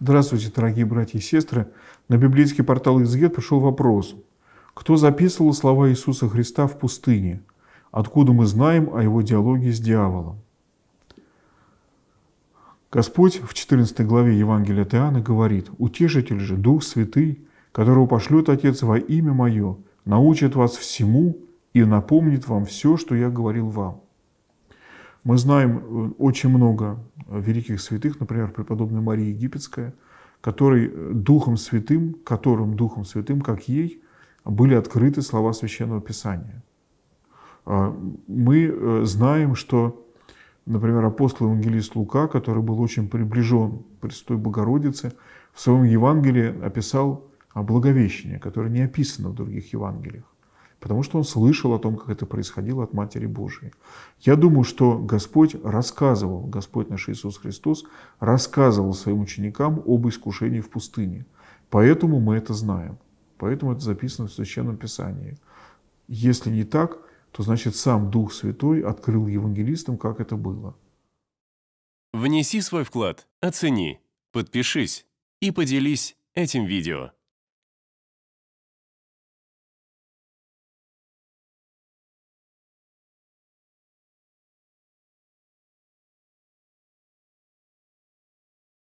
Здравствуйте, дорогие братья и сестры. На библейский портал «Изгет» пришел вопрос. Кто записывал слова Иисуса Христа в пустыне? Откуда мы знаем о его диалоге с дьяволом? Господь в 14 главе Евангелия от Иоанна говорит, «Утешитель же, Дух Святый, которого пошлет Отец во имя Мое, научит вас всему и напомнит вам все, что я говорил вам». Мы знаем э, очень много э, великих святых, например, преподобная Мария Египетская, который э, Духом Святым, которым Духом Святым, как ей, были открыты слова Священного Писания. А, мы знаем, что, например, апостол-евангелист Лука, который был очень приближен к Престой Богородице, в своем Евангелии описал Благовещение, которое не описано в других Евангелиях потому что он слышал о том, как это происходило от Матери Божией. Я думаю, что Господь рассказывал, Господь наш Иисус Христос рассказывал своим ученикам об искушении в пустыне. Поэтому мы это знаем. Поэтому это записано в Священном Писании. Если не так, то значит сам Дух Святой открыл евангелистам, как это было. Внеси свой вклад, оцени, подпишись и поделись этим видео.